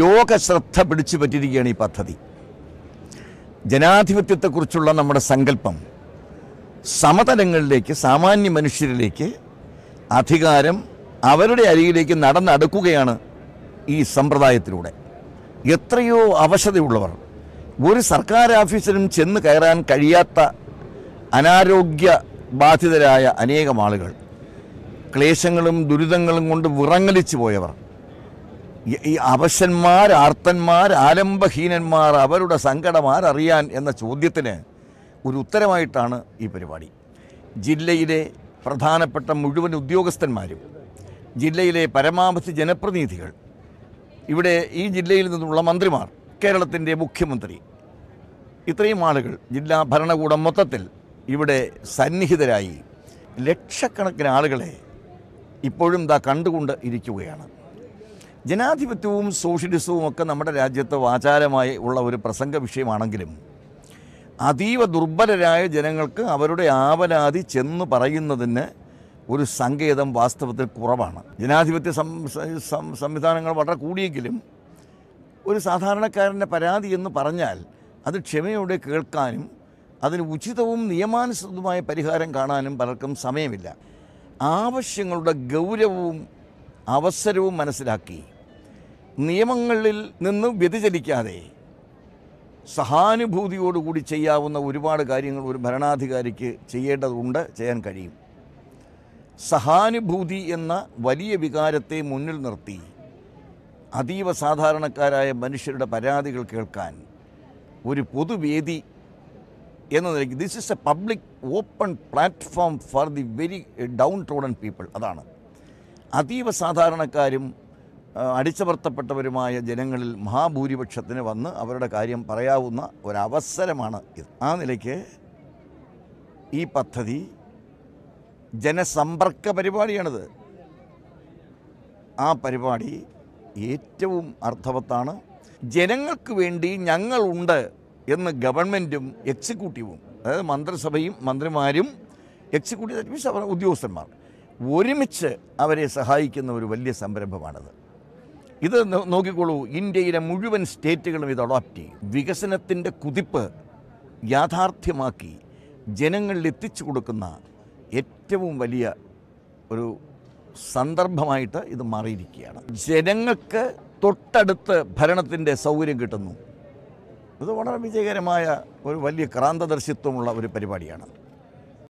ലോക ശ്രദ്ധ പിടിച്ചു പറ്റിയിരിക്കുകയാണ് ഈ പദ്ധതി ജനാധിപത്യത്തെക്കുറിച്ചുള്ള നമ്മുടെ സങ്കല്പം സമതലങ്ങളിലേക്ക് സാമാന്യ മനുഷ്യരിലേക്ക് അധികാരം അവരുടെ അരികിലേക്ക് നടന്നടുക്കുകയാണ് ഈ സമ്പ്രദായത്തിലൂടെ എത്രയോ അവശതയുള്ളവർ ഒരു സർക്കാർ ഓഫീസിലും ചെന്ന് കയറാൻ കഴിയാത്ത അനാരോഗ്യ ബാധിതരായ അനേകം ആളുകൾ ക്ലേശങ്ങളും ദുരിതങ്ങളും കൊണ്ട് വിറങ്ങലിച്ചു പോയവർ ഈ അവശന്മാർ ആർത്തന്മാർ ആലംബഹീനന്മാർ അവരുടെ സങ്കടം ആരറിയാൻ എന്ന ചോദ്യത്തിന് ഒരു ഉത്തരമായിട്ടാണ് ഈ പരിപാടി ജില്ലയിലെ പ്രധാനപ്പെട്ട മുഴുവൻ ഉദ്യോഗസ്ഥന്മാരും ജില്ലയിലെ പരമാവധി ജനപ്രതിനിധികൾ ഇവിടെ ഈ ജില്ലയിൽ നിന്നുള്ള മന്ത്രിമാർ കേരളത്തിൻ്റെ മുഖ്യമന്ത്രി ഇത്രയും ആളുകൾ ജില്ലാ ഭരണകൂടം മൊത്തത്തിൽ ഇവിടെ സന്നിഹിതരായി ലക്ഷക്കണക്കിന് ആളുകളെ ഇപ്പോഴും ഇതാ കണ്ടുകൊണ്ട് ഇരിക്കുകയാണ് ജനാധിപത്യവും സോഷ്യലിസവും ഒക്കെ നമ്മുടെ രാജ്യത്ത് വാചാരമായി ഉള്ള ഒരു പ്രസംഗ വിഷയമാണെങ്കിലും അതീവ ദുർബലരായ ജനങ്ങൾക്ക് അവരുടെ ആവലാതി ചെന്ന് പറയുന്നതിന് ഒരു സങ്കേതം വാസ്തവത്തിൽ കുറവാണ് ജനാധിപത്യ സംവിധാനങ്ങൾ വളരെ കൂടിയെങ്കിലും ഒരു സാധാരണക്കാരൻ്റെ പരാതി എന്ന് പറഞ്ഞാൽ അത് ക്ഷമയോടെ കേൾക്കാനും അതിന് ഉചിതവും നിയമാനുസൃതവുമായ പരിഹാരം കാണാനും പലർക്കും സമയമില്ല ആവശ്യങ്ങളുടെ ഗൗരവവും അവസരവും മനസ്സിലാക്കി നിയമങ്ങളിൽ നിന്ന് വ്യതിചലിക്കാതെ സഹാനുഭൂതിയോടുകൂടി ചെയ്യാവുന്ന ഒരുപാട് കാര്യങ്ങൾ ഒരു ഭരണാധികാരിക്ക് ചെയ്യേണ്ടതുണ്ട് ചെയ്യാൻ കഴിയും സഹാനുഭൂതി എന്ന വലിയ വികാരത്തെ മുന്നിൽ നിർത്തി അതീവ സാധാരണക്കാരായ മനുഷ്യരുടെ പരാതികൾ കേൾക്കാൻ ഒരു പൊതുവേദി എന്ന നിലയ്ക്ക് this is a public open platform for the very downtrodden people അതാണ് അതീവ സാധാരണക്കാരും അടിച്ചമർത്തപ്പെട്ടവരുമായ ജനങ്ങളിൽ മഹാഭൂരിപക്ഷത്തിന് വന്ന് അവരുടെ കാര്യം പറയാവുന്ന ഒരവസരമാണ് ഇത് ആ നിലയ്ക്ക് ഈ പദ്ധതി ജനസമ്പർക്ക പരിപാടിയാണിത് ആ പരിപാടി ഏറ്റവും അർത്ഥവത്താണ് ജനങ്ങൾക്ക് വേണ്ടി ഞങ്ങളുണ്ട് എന്ന് ഗവൺമെൻറ്റും എക്സിക്യൂട്ടീവും അതായത് മന്ത്രിസഭയും മന്ത്രിമാരും എക്സിക്യൂട്ടീവ് മീൻസ് ഉദ്യോഗസ്ഥന്മാർ ഒരുമിച്ച് അവരെ സഹായിക്കുന്ന ഒരു വലിയ സംരംഭമാണിത് ഇത് നോക്കിക്കോളൂ ഇന്ത്യയിലെ മുഴുവൻ സ്റ്റേറ്റുകളും ഇത് അഡോപ്റ്റ് ചെയ്യും വികസനത്തിൻ്റെ കുതിപ്പ് യാഥാർത്ഥ്യമാക്കി ജനങ്ങളിൽ എത്തിച്ചു കൊടുക്കുന്ന ഏറ്റവും വലിയ ഒരു സന്ദർഭമായിട്ട് ഇത് മാറിയിരിക്കുകയാണ് ജനങ്ങൾക്ക് തൊട്ടടുത്ത് ഭരണത്തിൻ്റെ സൗകര്യം കിട്ടുന്നു ഇത് വളരെ വിജയകരമായ ഒരു വലിയ ക്രാന്തദർശിത്വമുള്ള ഒരു പരിപാടിയാണ്